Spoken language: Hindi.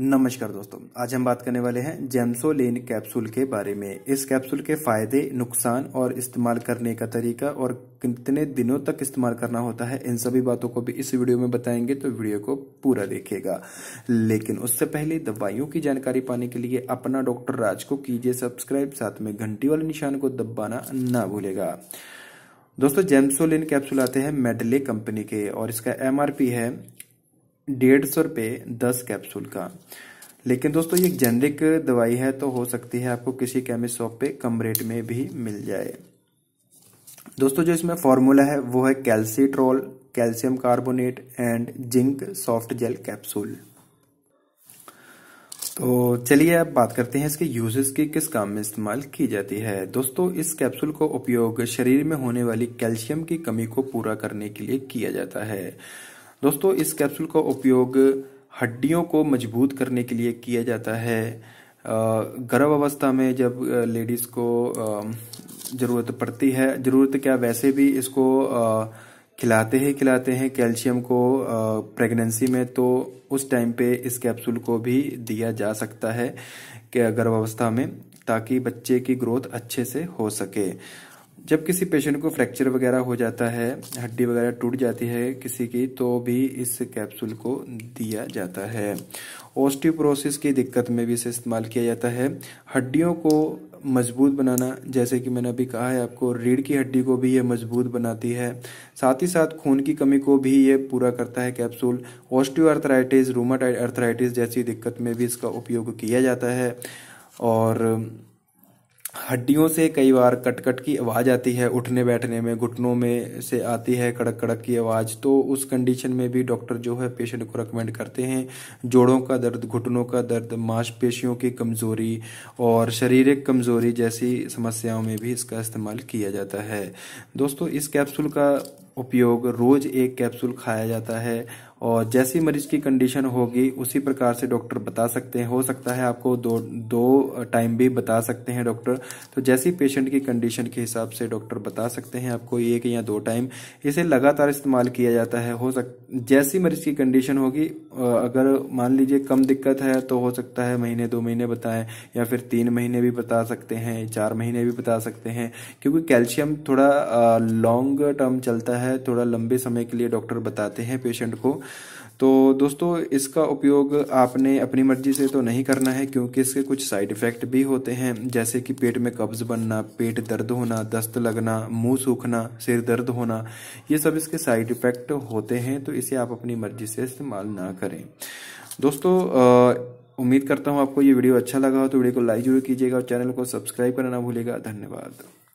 नमस्कार दोस्तों आज हम बात करने वाले हैं जेम्सोलिन कैप्सूल के बारे में इस कैप्सूल के फायदे नुकसान और इस्तेमाल करने का तरीका और कितने दिनों तक इस्तेमाल करना होता है इन सभी बातों को भी इस वीडियो में बताएंगे तो वीडियो को पूरा देखेगा लेकिन उससे पहले दवाइयों की जानकारी पाने के लिए अपना डॉक्टर राज को कीजिए सब्सक्राइब साथ में घंटी वाले निशान को दबाना ना भूलेगा दोस्तों जेम्सोलिन कैप्सूल आते हैं मेडले कंपनी के और इसका एमआरपी है डेढ़ सौ रुपये दस कैप्सूल का लेकिन दोस्तों ये जेनरिक दवाई है तो हो सकती है आपको किसी केमिस्ट शॉप पे कम रेट में भी मिल जाए दोस्तों जो इसमें फॉर्मूला है वो है calcitriol calcium carbonate and zinc soft gel capsule तो चलिए अब बात करते हैं इसके यूजेस की किस काम में इस्तेमाल की जाती है दोस्तों इस कैप्सूल को उपयोग शरीर में होने वाली कैल्शियम की कमी को पूरा करने के लिए किया जाता है दोस्तों इस कैप्सूल का उपयोग हड्डियों को मजबूत करने के लिए किया जाता है गर्भ अवस्था में जब लेडीज़ को ज़रूरत पड़ती है ज़रूरत क्या वैसे भी इसको खिलाते ही खिलाते हैं कैल्शियम को प्रेगनेंसी में तो उस टाइम पे इस कैप्सूल को भी दिया जा सकता है गर्भावस्था में ताकि बच्चे की ग्रोथ अच्छे से हो सके जब किसी पेशेंट को फ्रैक्चर वगैरह हो जाता है हड्डी वगैरह टूट जाती है किसी की तो भी इस कैप्सूल को दिया जाता है ओस्टियोप्रोसिस की दिक्कत में भी इसे इस्तेमाल किया जाता है हड्डियों को मजबूत बनाना जैसे कि मैंने अभी कहा है आपको रीढ़ की हड्डी को भी ये मजबूत बनाती है साथ ही साथ खून की कमी को भी ये पूरा करता है कैप्सूल अर्थराइटिस रूमाटाइड अर्थराइटिस जैसी दिक्कत में भी इसका उपयोग किया जाता है और हड्डियों से कई बार कटकट की आवाज़ आती है उठने बैठने में घुटनों में से आती है कड़क कड़क की आवाज़ तो उस कंडीशन में भी डॉक्टर जो है पेशेंट को रिकमेंड करते हैं जोड़ों का दर्द घुटनों का दर्द मांसपेशियों की कमज़ोरी और शारीरिक कमज़ोरी जैसी समस्याओं में भी इसका इस्तेमाल किया जाता है दोस्तों इस कैप्सूल का उपयोग रोज़ एक कैप्सूल खाया जाता है और जैसी मरीज की कंडीशन होगी उसी प्रकार से डॉक्टर बता सकते हैं हो सकता है आपको दो दो टाइम भी बता सकते हैं डॉक्टर तो जैसी पेशेंट की कंडीशन के हिसाब से डॉक्टर बता सकते हैं आपको एक या दो टाइम इसे लगातार इस्तेमाल किया जाता है हो सक जैसी मरीज की कंडीशन होगी अगर मान लीजिए कम दिक्कत है तो हो सकता है महीने दो महीने बताएं या फिर तीन महीने भी बता सकते हैं चार महीने भी बता सकते हैं क्योंकि कैल्शियम थोड़ा लॉन्ग टर्म चलता है थोड़ा लंबे समय के लिए डॉक्टर बताते हैं पेशेंट को तो दोस्तों इसका उपयोग आपने अपनी मर्जी से तो नहीं करना है क्योंकि इसके कुछ साइड इफ़ेक्ट भी होते हैं जैसे कि पेट में कब्ज़ बनना पेट दर्द होना दस्त लगना मुंह सूखना सिर दर्द होना ये सब इसके साइड इफ़ेक्ट होते हैं तो इसे आप अपनी मर्जी से इस्तेमाल ना करें दोस्तों उम्मीद करता हूँ आपको ये वीडियो अच्छा लगा हो तो वीडियो को लाइक जरूर कीजिएगा और चैनल को सब्सक्राइब करना भूलेगा धन्यवाद